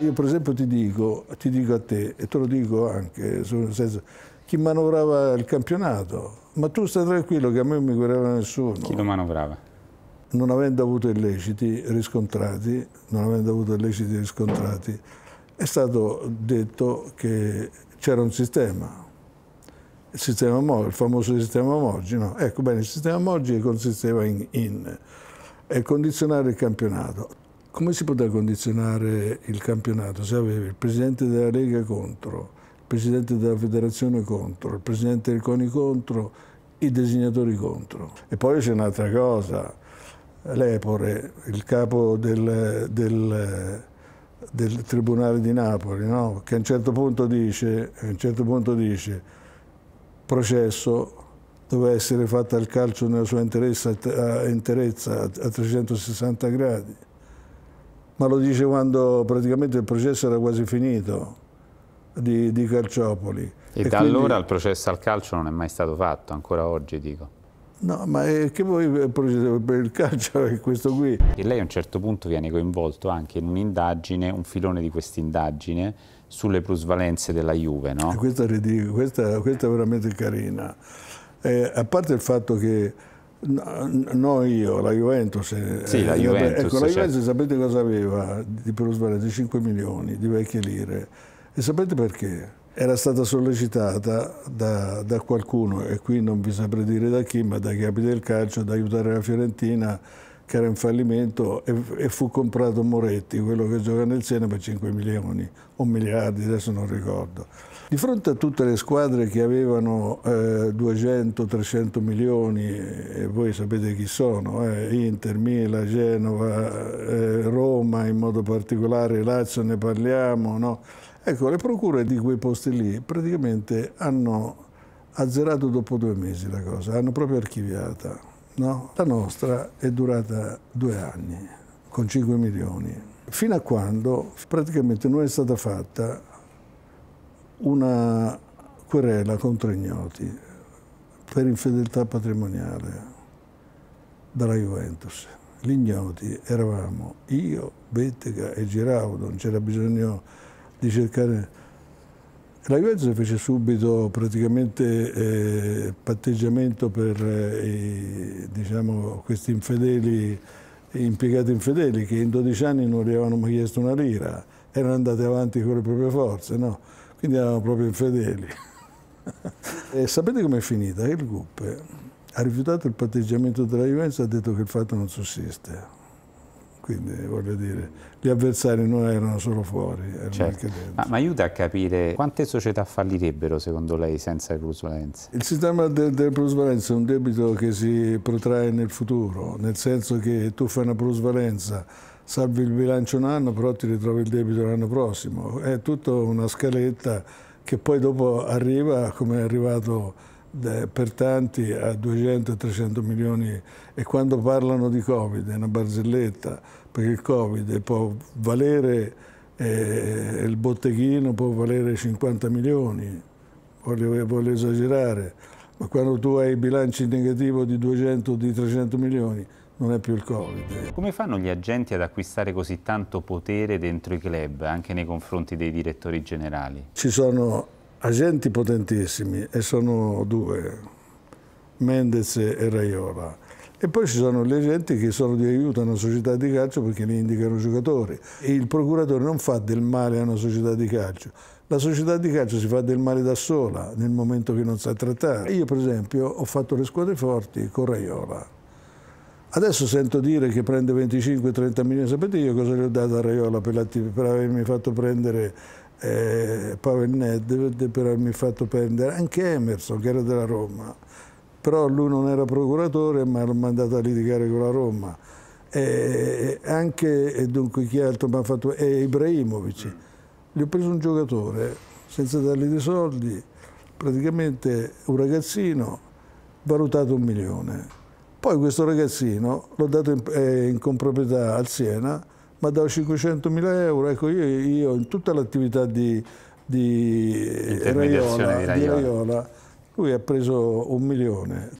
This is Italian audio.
Io per esempio ti dico, ti dico a te, e te lo dico anche, senso, chi manovrava il campionato, ma tu stai tranquillo che a me non mi guardava nessuno. Chi lo manovrava? Non avendo avuto illeciti riscontrati, non avendo avuto illeciti riscontrati, è stato detto che c'era un sistema, il, sistema Moggi, il famoso sistema Moggi. No? Ecco bene, il sistema Moggi consisteva in, in condizionare il campionato come si poteva condizionare il campionato se avevi il presidente della Lega contro, il presidente della federazione contro, il presidente del CONI contro, i designatori contro. E poi c'è un'altra cosa, l'Epore, il capo del, del, del Tribunale di Napoli, no? che a un, certo dice, a un certo punto dice processo doveva essere fatto al calcio nella sua interezza, interezza a 360 gradi ma lo dice quando praticamente il processo era quasi finito di, di Calciopoli. E, e da quindi... allora il processo al calcio non è mai stato fatto, ancora oggi dico. No, ma è che poi per il calcio è questo qui. E lei a un certo punto viene coinvolto anche in un'indagine, un filone di quest'indagine, sulle plusvalenze della Juve, no? Questa, questa, questa è veramente carina. Eh, a parte il fatto che no io, la Juventus, sì, la Juventus, ecco, la certo. Juventus cioè... sapete cosa aveva di plusvalenza? 5 milioni di vecchie lire e sapete perché? Era stata sollecitata da, da qualcuno e qui non vi saprei dire da chi, ma dai capi del calcio ad aiutare la Fiorentina che era in fallimento e, e, fu comprato Moretti, quello che gioca nel Siena per 5 milioni o miliardi, adesso non ricordo. Di fronte a tutte le squadre che avevano eh, 200-300 milioni, e voi sapete chi sono, eh, Inter, Mila, Genova, eh, Roma in modo particolare, Lazio ne parliamo, no? Ecco, le procure di quei posti lì praticamente hanno azzerato dopo due mesi la cosa, hanno proprio archiviata. No? La nostra è durata due anni, con 5 milioni, fino a quando praticamente non è stata fatta una querela contro ignoti per infedeltà patrimoniale dalla Juventus. Gli ignoti eravamo io, Bettega e Giraudo, non c'era bisogno di cercare la Juventus fece subito praticamente eh, patteggiamento per eh, diciamo, questi infedeli, impiegati infedeli che in 12 anni non gli avevano mai chiesto una lira, erano andati avanti con le proprie forze, no? quindi erano proprio infedeli. e eh, sapete com'è finita? Il GUP ha rifiutato il patteggiamento della Juventus e ha detto che il fatto non sussiste. Quindi voglio dire, gli avversari non erano solo fuori, erano certo. anche dentro. Ma, ma, aiuta a capire quante società fallirebbero secondo lei senza plusvalenza? Il sistema de, delle plusvalenze è un debito che si protrae nel futuro, nel senso che tu fai una plusvalenza, salvi il bilancio un anno, però ti ritrovi il debito l'anno prossimo. È tutta una scaletta che poi dopo arriva come è arrivato per tanti a 200-300 milioni e quando parlano di Covid è una barzelletta perché il Covid può valere eh, il botteghino può valere 50 milioni voglio, voglio, esagerare ma quando tu hai bilanci negativo di 200 di 300 milioni non è più il Covid. Come fanno gli agenti ad acquistare così tanto potere dentro i club, anche nei confronti dei direttori generali? Ci sono agenti potentissimi e sono due, Mendez e Raiola. E poi ci sono gli agenti che sono di aiuto a una società di calcio perché ne indicano giocatori. E il procuratore non fa del male a una società di calcio. La società di calcio si fa del male da sola nel momento che non sa trattare. Io per esempio ho fatto le squadre forti con Raiola. Adesso sento dire che prende 25-30 milioni, sapete io cosa gli ho dato a Raiola per, per avermi fatto prendere eh, Pavelnet per avermi fatto prendere anche Emerson che era della Roma, però lui non era procuratore ma l'ho mandato a litigare con la Roma. E anche, e dunque chi altro mi ha fatto, è Ibrahimovic. Gli ho preso un giocatore senza dargli dei soldi, praticamente un ragazzino valutato un milione. Poi questo ragazzino l'ho dato in, eh, in comproprietà al Siena ma da mila euro. Ecco, io, io in tutta l'attività di, di, Raiola, di Raiola, lui ha preso un milione,